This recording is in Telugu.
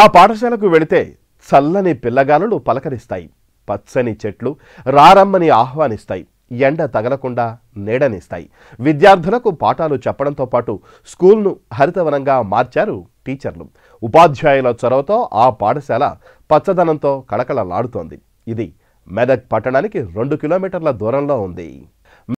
ఆ పాఠశాలకు వెళితే చల్లని పిల్లగాలులు పలకరిస్తాయి పచ్చని చెట్లు రారమ్మని ఆహ్వానిస్తాయి ఎండ తగలకుండా నీడనిస్తాయి విద్యార్థులకు పాఠాలు చెప్పడంతో పాటు స్కూల్ను హరితవనంగా మార్చారు టీచర్లు ఉపాధ్యాయుల చొరవతో ఆ పాఠశాల పచ్చదనంతో కళకళలాడుతోంది ఇది మెదక్ పట్టణానికి రెండు కిలోమీటర్ల దూరంలో ఉంది